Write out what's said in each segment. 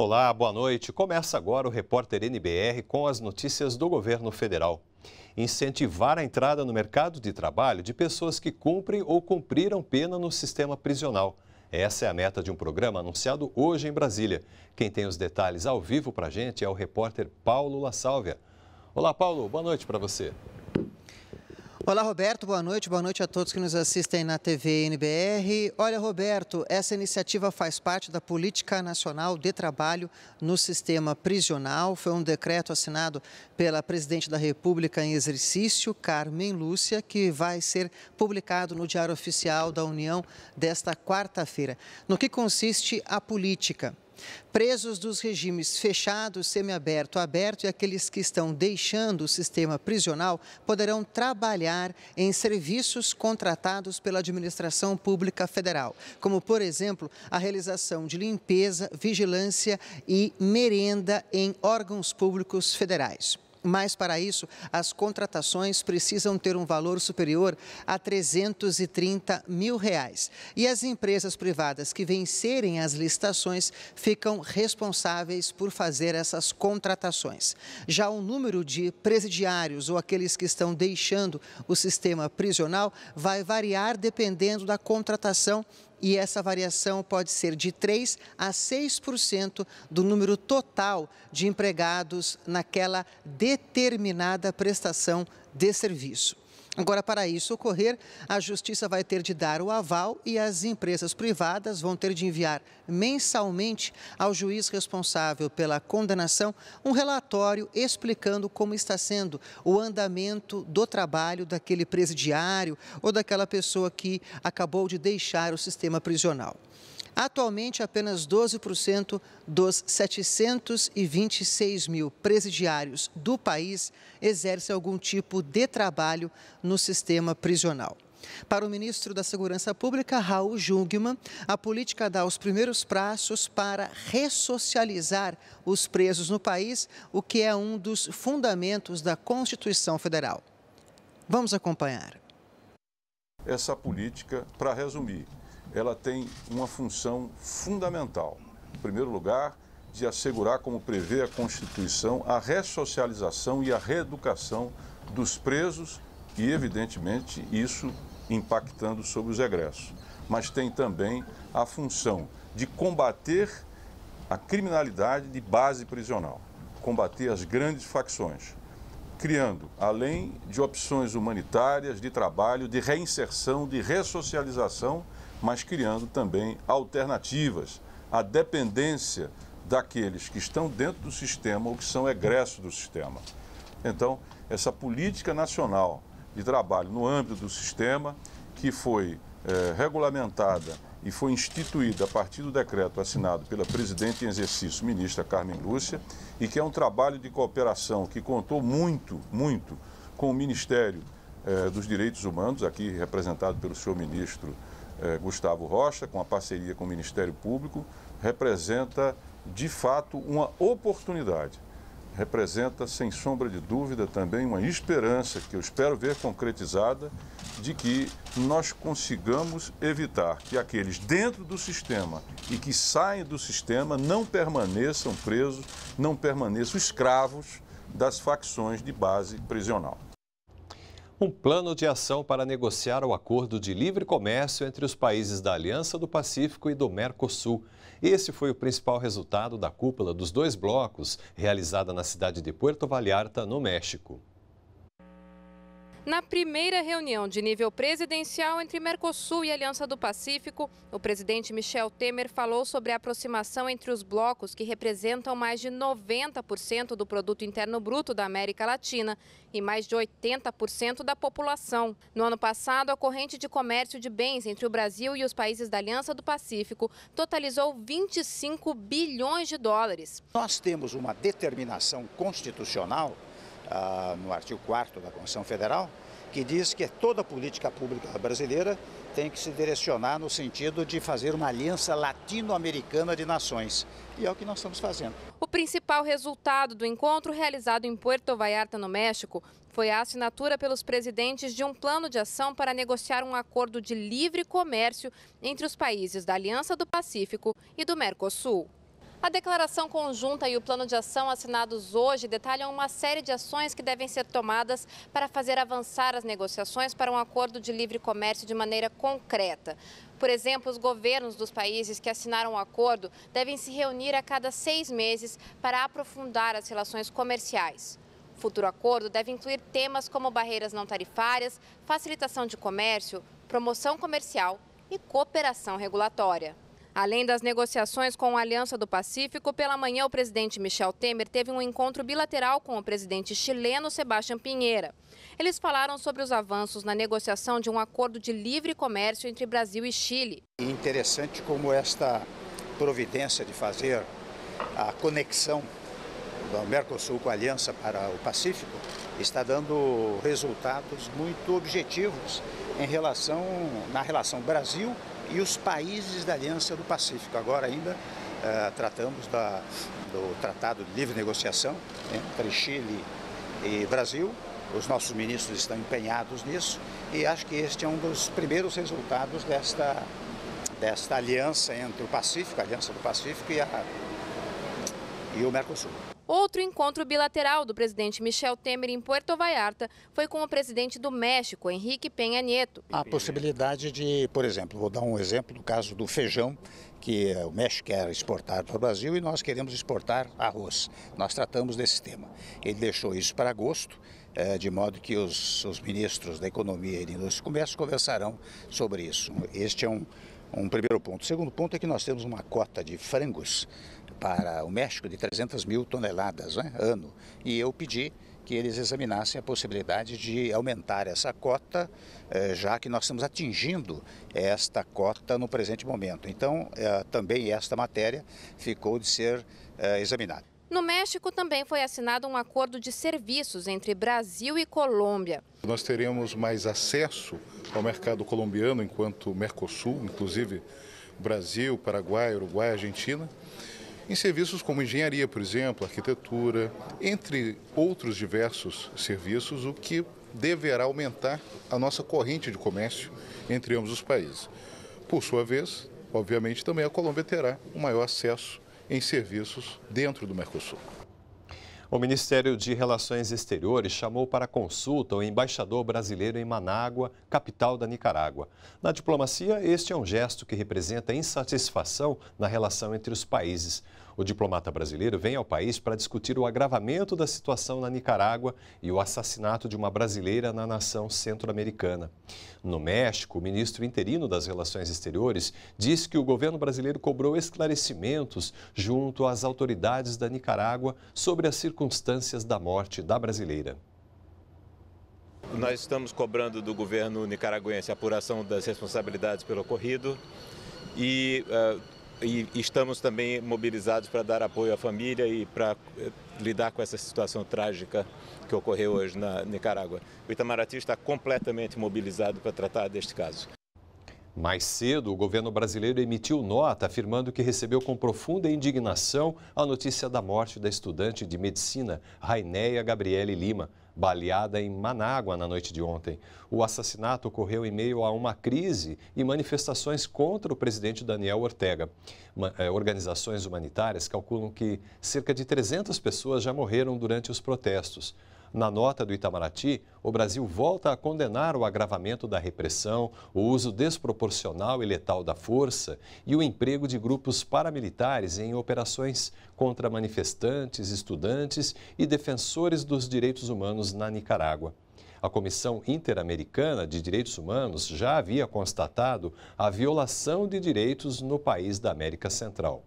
Olá, boa noite. Começa agora o Repórter NBR com as notícias do governo federal. Incentivar a entrada no mercado de trabalho de pessoas que cumprem ou cumpriram pena no sistema prisional. Essa é a meta de um programa anunciado hoje em Brasília. Quem tem os detalhes ao vivo para a gente é o repórter Paulo La Sálvia. Olá, Paulo. Boa noite para você. Olá, Roberto, boa noite. Boa noite a todos que nos assistem na TV NBR. Olha, Roberto, essa iniciativa faz parte da Política Nacional de Trabalho no Sistema Prisional. Foi um decreto assinado pela presidente da República em exercício, Carmen Lúcia, que vai ser publicado no Diário Oficial da União desta quarta-feira. No que consiste a política? Presos dos regimes fechado, semiaberto, aberto e aqueles que estão deixando o sistema prisional poderão trabalhar em serviços contratados pela administração pública federal, como, por exemplo, a realização de limpeza, vigilância e merenda em órgãos públicos federais. Mas, para isso, as contratações precisam ter um valor superior a 330 mil reais. E as empresas privadas que vencerem as licitações ficam responsáveis por fazer essas contratações. Já o número de presidiários ou aqueles que estão deixando o sistema prisional vai variar dependendo da contratação e essa variação pode ser de 3 a 6% do número total de empregados naquela determinada prestação de serviço. Agora, para isso ocorrer, a Justiça vai ter de dar o aval e as empresas privadas vão ter de enviar mensalmente ao juiz responsável pela condenação um relatório explicando como está sendo o andamento do trabalho daquele presidiário ou daquela pessoa que acabou de deixar o sistema prisional. Atualmente, apenas 12% dos 726 mil presidiários do país exercem algum tipo de trabalho no sistema prisional. Para o ministro da Segurança Pública, Raul Jungmann, a política dá os primeiros passos para ressocializar os presos no país, o que é um dos fundamentos da Constituição Federal. Vamos acompanhar. Essa política, para resumir, ela tem uma função fundamental. Em primeiro lugar, de assegurar, como prevê a Constituição, a ressocialização e a reeducação dos presos e, evidentemente, isso impactando sobre os egressos. Mas tem também a função de combater a criminalidade de base prisional, combater as grandes facções, criando, além de opções humanitárias, de trabalho, de reinserção, de ressocialização, mas criando também alternativas à dependência daqueles que estão dentro do sistema ou que são egressos do sistema. Então, essa política nacional de trabalho no âmbito do sistema, que foi eh, regulamentada e foi instituída a partir do decreto assinado pela presidente em exercício, ministra Carmen Lúcia, e que é um trabalho de cooperação que contou muito, muito com o Ministério eh, dos Direitos Humanos, aqui representado pelo senhor ministro eh, Gustavo Rocha, com a parceria com o Ministério Público, representa de fato uma oportunidade. Representa, sem sombra de dúvida, também uma esperança que eu espero ver concretizada de que nós consigamos evitar que aqueles dentro do sistema e que saem do sistema não permaneçam presos, não permaneçam escravos das facções de base prisional um plano de ação para negociar o acordo de livre comércio entre os países da Aliança do Pacífico e do Mercosul. Esse foi o principal resultado da cúpula dos dois blocos, realizada na cidade de Puerto Vallarta, no México. Na primeira reunião de nível presidencial entre Mercosul e Aliança do Pacífico, o presidente Michel Temer falou sobre a aproximação entre os blocos que representam mais de 90% do produto interno bruto da América Latina e mais de 80% da população. No ano passado, a corrente de comércio de bens entre o Brasil e os países da Aliança do Pacífico totalizou 25 bilhões de dólares. Nós temos uma determinação constitucional ah, no artigo 4 da Constituição Federal, que diz que toda política pública brasileira tem que se direcionar no sentido de fazer uma aliança latino-americana de nações. E é o que nós estamos fazendo. O principal resultado do encontro realizado em Puerto Vallarta, no México, foi a assinatura pelos presidentes de um plano de ação para negociar um acordo de livre comércio entre os países da Aliança do Pacífico e do Mercosul. A declaração conjunta e o plano de ação assinados hoje detalham uma série de ações que devem ser tomadas para fazer avançar as negociações para um acordo de livre comércio de maneira concreta. Por exemplo, os governos dos países que assinaram o acordo devem se reunir a cada seis meses para aprofundar as relações comerciais. O futuro acordo deve incluir temas como barreiras não tarifárias, facilitação de comércio, promoção comercial e cooperação regulatória. Além das negociações com a Aliança do Pacífico, pela manhã o presidente Michel Temer teve um encontro bilateral com o presidente chileno Sebastião Pinheira. Eles falaram sobre os avanços na negociação de um acordo de livre comércio entre Brasil e Chile. Interessante como esta providência de fazer a conexão do Mercosul com a Aliança para o Pacífico está dando resultados muito objetivos em relação na relação Brasil e os países da Aliança do Pacífico. Agora ainda eh, tratamos da, do Tratado de Livre Negociação entre Chile e Brasil. Os nossos ministros estão empenhados nisso e acho que este é um dos primeiros resultados desta, desta aliança entre o Pacífico, a Aliança do Pacífico e, a, e o Mercosul. Outro encontro bilateral do presidente Michel Temer em Puerto Vallarta foi com o presidente do México, Henrique Penha Nieto. A possibilidade de, por exemplo, vou dar um exemplo do caso do feijão, que é, o México quer exportar para o Brasil e nós queremos exportar arroz. Nós tratamos desse tema. Ele deixou isso para agosto, é, de modo que os, os ministros da Economia e de Indústria e Comércio conversarão sobre isso. Este é um, um primeiro ponto. O segundo ponto é que nós temos uma cota de frangos para o México de 300 mil toneladas né, ano. E eu pedi que eles examinassem a possibilidade de aumentar essa cota, eh, já que nós estamos atingindo esta cota no presente momento. Então, eh, também esta matéria ficou de ser eh, examinada. No México também foi assinado um acordo de serviços entre Brasil e Colômbia. Nós teremos mais acesso ao mercado colombiano enquanto Mercosul, inclusive Brasil, Paraguai, Uruguai, Argentina em serviços como engenharia, por exemplo, arquitetura, entre outros diversos serviços, o que deverá aumentar a nossa corrente de comércio entre ambos os países. Por sua vez, obviamente, também a Colômbia terá um maior acesso em serviços dentro do Mercosul. O Ministério de Relações Exteriores chamou para consulta o embaixador brasileiro em Manágua, capital da Nicarágua. Na diplomacia, este é um gesto que representa insatisfação na relação entre os países. O diplomata brasileiro vem ao país para discutir o agravamento da situação na Nicarágua e o assassinato de uma brasileira na nação centro-americana. No México, o ministro interino das Relações Exteriores diz que o governo brasileiro cobrou esclarecimentos junto às autoridades da Nicarágua sobre as circunstâncias da morte da brasileira. Nós estamos cobrando do governo nicaragüense a apuração das responsabilidades pelo ocorrido e uh, e estamos também mobilizados para dar apoio à família e para eh, lidar com essa situação trágica que ocorreu hoje na Nicarágua. O Itamaraty está completamente mobilizado para tratar deste caso. Mais cedo, o governo brasileiro emitiu nota afirmando que recebeu com profunda indignação a notícia da morte da estudante de medicina Rainéia Gabriele Lima, baleada em Manágua na noite de ontem. O assassinato ocorreu em meio a uma crise e manifestações contra o presidente Daniel Ortega. É, organizações humanitárias calculam que cerca de 300 pessoas já morreram durante os protestos. Na nota do Itamaraty, o Brasil volta a condenar o agravamento da repressão, o uso desproporcional e letal da força e o emprego de grupos paramilitares em operações contra manifestantes, estudantes e defensores dos direitos humanos na Nicarágua. A Comissão Interamericana de Direitos Humanos já havia constatado a violação de direitos no país da América Central.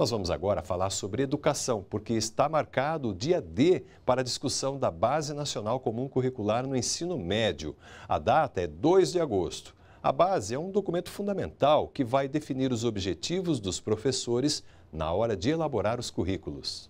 Nós vamos agora falar sobre educação, porque está marcado o dia D para a discussão da Base Nacional Comum Curricular no Ensino Médio. A data é 2 de agosto. A base é um documento fundamental que vai definir os objetivos dos professores na hora de elaborar os currículos.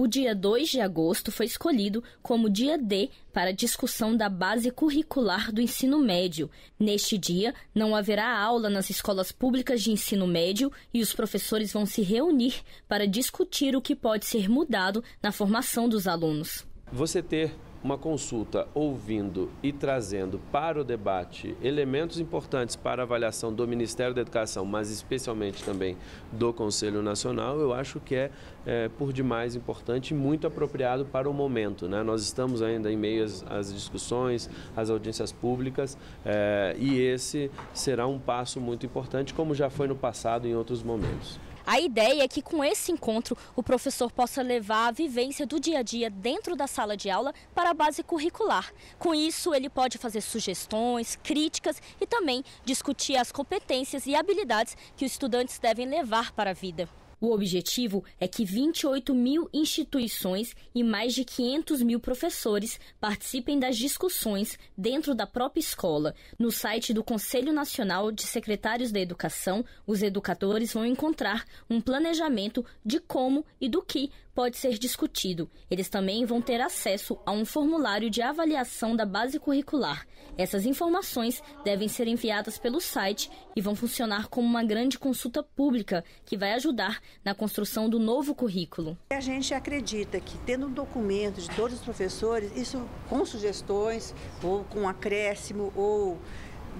O dia 2 de agosto foi escolhido como dia D para discussão da base curricular do ensino médio. Neste dia, não haverá aula nas escolas públicas de ensino médio e os professores vão se reunir para discutir o que pode ser mudado na formação dos alunos. Você ter uma consulta ouvindo e trazendo para o debate elementos importantes para a avaliação do Ministério da Educação, mas especialmente também do Conselho Nacional, eu acho que é, é por demais importante e muito apropriado para o momento. Né? Nós estamos ainda em meio às, às discussões, às audiências públicas, é, e esse será um passo muito importante, como já foi no passado em outros momentos. A ideia é que com esse encontro o professor possa levar a vivência do dia a dia dentro da sala de aula para a base curricular. Com isso, ele pode fazer sugestões, críticas e também discutir as competências e habilidades que os estudantes devem levar para a vida. O objetivo é que 28 mil instituições e mais de 500 mil professores participem das discussões dentro da própria escola. No site do Conselho Nacional de Secretários da Educação, os educadores vão encontrar um planejamento de como e do que pode ser discutido. Eles também vão ter acesso a um formulário de avaliação da base curricular. Essas informações devem ser enviadas pelo site e vão funcionar como uma grande consulta pública que vai ajudar na construção do novo currículo. A gente acredita que, tendo um documento de todos os professores, isso com sugestões, ou com acréscimo, ou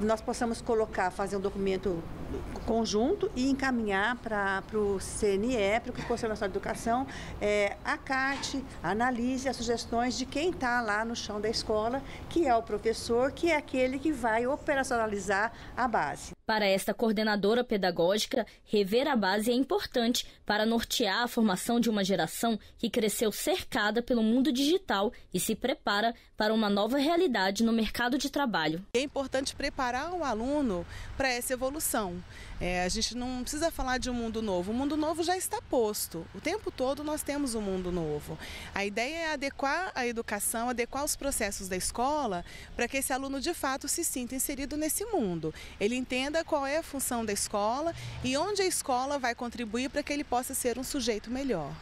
nós possamos colocar, fazer um documento conjunto e encaminhar para o CNE, para o Conselho Nacional de Educação, é, acate, analise as sugestões de quem está lá no chão da escola, que é o professor, que é aquele que vai operacionalizar a base. Para esta coordenadora pedagógica, rever a base é importante para nortear a formação de uma geração que cresceu cercada pelo mundo digital e se prepara para uma nova realidade no mercado de trabalho. É importante preparar preparar o aluno para essa evolução. É, a gente não precisa falar de um mundo novo, o mundo novo já está posto. O tempo todo nós temos um mundo novo. A ideia é adequar a educação, adequar os processos da escola para que esse aluno de fato se sinta inserido nesse mundo. Ele entenda qual é a função da escola e onde a escola vai contribuir para que ele possa ser um sujeito melhor.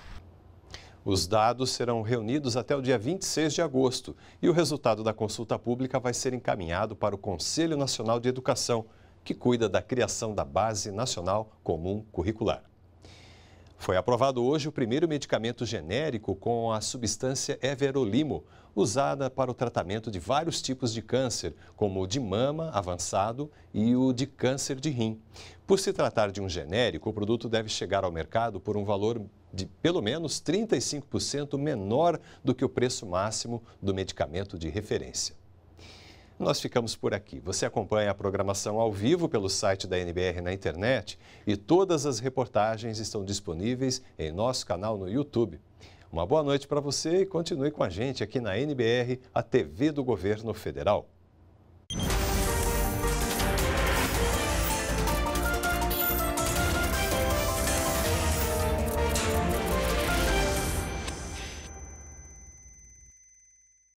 Os dados serão reunidos até o dia 26 de agosto e o resultado da consulta pública vai ser encaminhado para o Conselho Nacional de Educação, que cuida da criação da Base Nacional Comum Curricular. Foi aprovado hoje o primeiro medicamento genérico com a substância Everolimo, usada para o tratamento de vários tipos de câncer, como o de mama avançado e o de câncer de rim. Por se tratar de um genérico, o produto deve chegar ao mercado por um valor de pelo menos 35% menor do que o preço máximo do medicamento de referência. Nós ficamos por aqui. Você acompanha a programação ao vivo pelo site da NBR na internet e todas as reportagens estão disponíveis em nosso canal no YouTube. Uma boa noite para você e continue com a gente aqui na NBR, a TV do Governo Federal.